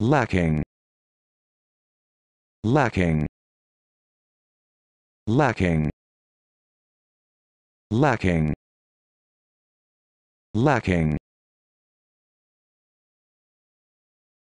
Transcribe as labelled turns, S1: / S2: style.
S1: lacking lacking lacking lacking lacking